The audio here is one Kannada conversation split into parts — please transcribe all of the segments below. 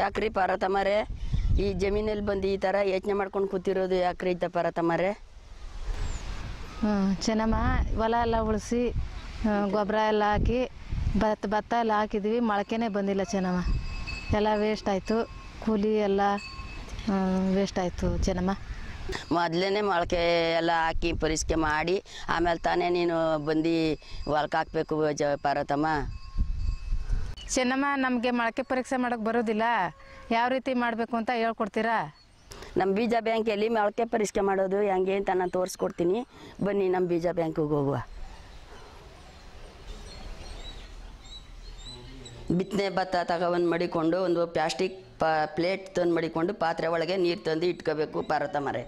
ಯಾಕ್ರಿ ಪಾರತಮ್ಮರೇ ಈ ಜಮೀನಲ್ಲಿ ಬಂದು ಈ ಥರ ಯೋಚನೆ ಮಾಡ್ಕೊಂಡು ಕೂತಿರೋದು ಯಾಕ್ರಿ ಇದ್ದ ಪಾರತಮ್ಮರೇ ಹ್ಞೂ ಚೆನ್ನಮ್ಮ ಹೊಲ ಎಲ್ಲ ಉಳಿಸಿ ಗೊಬ್ಬರ ಎಲ್ಲ ಹಾಕಿ ಭತ್ತ ಭತ್ತ ಎಲ್ಲ ಹಾಕಿದ್ವಿ ಮೊಳಕೆನೆ ಬಂದಿಲ್ಲ ಚೆನ್ನಮ್ಮ ಎಲ್ಲ ವೇಸ್ಟ್ ಆಯಿತು ಕೂಲಿ ಎಲ್ಲ ವೇಸ್ಟ್ ಆಯ್ತು ಚೆನ್ನಮ್ಮ ಮೊದಲೇ ಮೊಳಕೆ ಎಲ್ಲ ಹಾಕಿ ಪರಿಸ್ಕೆ ಮಾಡಿ ಆಮೇಲೆ ತಾನೇ ನೀನು ಬಂದು ಹೊಲಕ್ಕೆ ಹಾಕ್ಬೇಕು ಜ ಚೆನ್ನಮ್ಮ ನಮಗೆ ಮೊಳಕೆ ಪರೀಕ್ಷೆ ಮಾಡೋಕೆ ಬರೋದಿಲ್ಲ ಯಾವ ರೀತಿ ಮಾಡಬೇಕು ಅಂತ ಹೇಳ್ಕೊಡ್ತೀರಾ ನಮ್ಮ ಬೀಜ ಬ್ಯಾಂಕಲ್ಲಿ ಮೊಳಕೆ ಪರೀಕ್ಷೆ ಮಾಡೋದು ಹೆಂಗೆ ಅಂತ ನಾನು ತೋರಿಸ್ಕೊಡ್ತೀನಿ ಬನ್ನಿ ನಮ್ಮ ಬೀಜ ಬ್ಯಾಂಕಿಗೆ ಹೋಗುವ ಬಿತ್ತನೆ ಭತ್ತ ತಗೊಂಡು ಮಡಿಕೊಂಡು ಒಂದು ಪ್ಲಾಸ್ಟಿಕ್ ಪ್ಲೇಟ್ ತಂದು ಮಡಿಕೊಂಡು ಪಾತ್ರೆ ಒಳಗೆ ನೀರು ತಂದು ಇಟ್ಕೋಬೇಕು ಪಾರತ ಮರೆ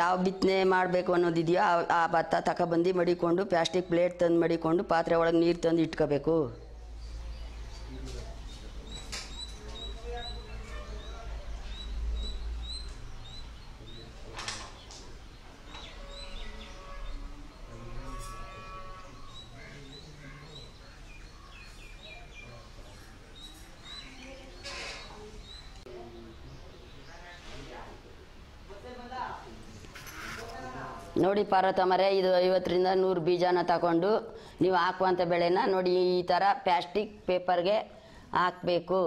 ಯಾವ ಬಿತ್ತನೆ ಮಾಡಬೇಕು ಅನ್ನೋದಿದೆಯೋ ಆ ಭತ್ತ ತಗೊಬಂದು ಮಡಿಕೊಂಡು ಪ್ಲಾಸ್ಟಿಕ್ ಪ್ಲೇಟ್ ತಂದು ಮಡಿಕೊಂಡು ಪಾತ್ರೆ ಒಳಗೆ ನೀರು ತಂದು ಇಟ್ಕೋಬೇಕು ನೋಡಿ ಪಾರ್ವತಮ್ಮರೇ ಇದು ಐವತ್ತರಿಂದ ನೂರು ಬೀಜನ ತಗೊಂಡು ನೀವು ಹಾಕುವಂಥ ಬೆಳೆನ ನೋಡಿ ಈ ಥರ ಪ್ಲಾಸ್ಟಿಕ್ ಪೇಪರ್ಗೆ ಹಾಕಬೇಕು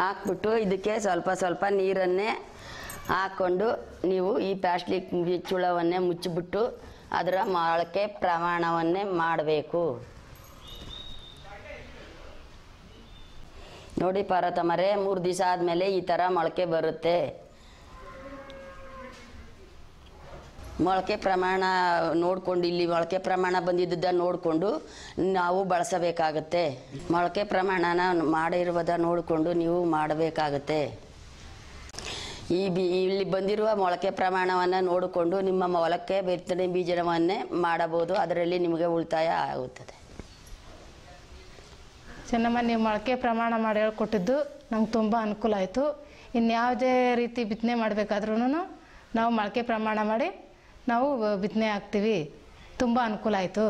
ಹಾಕ್ಬಿಟ್ಟು ಇದಕ್ಕೆ ಸ್ವಲ್ಪ ಸ್ವಲ್ಪ ನೀರನ್ನೇ ಹಾಕ್ಕೊಂಡು ನೀವು ಈ ಪ್ಲಾಸ್ಟಿಕ್ ಚುಳವನ್ನೇ ಮುಚ್ಚಿಬಿಟ್ಟು ಅದರ ಮೊಳಕೆ ಪ್ರಮಾಣವನ್ನೇ ಮಾಡಬೇಕು ನೋಡಿ ಪರತಮರೆ ಮೂರು ದಿವಸ ಆದಮೇಲೆ ಈ ಥರ ಮೊಳಕೆ ಬರುತ್ತೆ ಮೊಳಕೆ ಪ್ರಮಾಣ ನೋಡಿಕೊಂಡು ಇಲ್ಲಿ ಮೊಳಕೆ ಪ್ರಮಾಣ ಬಂದಿದ್ದನ್ನು ನೋಡಿಕೊಂಡು ನಾವು ಬಳಸಬೇಕಾಗತ್ತೆ ಮೊಳಕೆ ಪ್ರಮಾಣನ ಮಾಡಿರುವುದ ನೋಡಿಕೊಂಡು ನೀವು ಮಾಡಬೇಕಾಗತ್ತೆ ಈ ಬಿ ಇಲ್ಲಿ ಬಂದಿರುವ ಮೊಳಕೆ ಪ್ರಮಾಣವನ್ನು ನೋಡಿಕೊಂಡು ನಿಮ್ಮ ಮೊಳಕೆ ಬಿತ್ತನೆ ಬೀಜವನ್ನೇ ಮಾಡಬಹುದು ಅದರಲ್ಲಿ ನಿಮಗೆ ಉಳಿತಾಯ ಆಗುತ್ತದೆ ಚೆನ್ನಮ್ಮ ನೀವು ಮೊಳಕೆ ಪ್ರಮಾಣ ಮಾಡಿ ಹೇಳ್ಕೊಟ್ಟಿದ್ದು ನಮ್ಗೆ ತುಂಬ ಅನುಕೂಲ ಆಯಿತು ಇನ್ಯಾವುದೇ ರೀತಿ ಬಿತ್ತನೆ ಮಾಡಬೇಕಾದ್ರೂ ನಾವು ಮೊಳಕೆ ಪ್ರಮಾಣ ಮಾಡಿ ನಾವು ಬಿತ್ತನೆ ಹಾಕ್ತೀವಿ ತುಂಬ ಅನುಕೂಲ ಆಯಿತು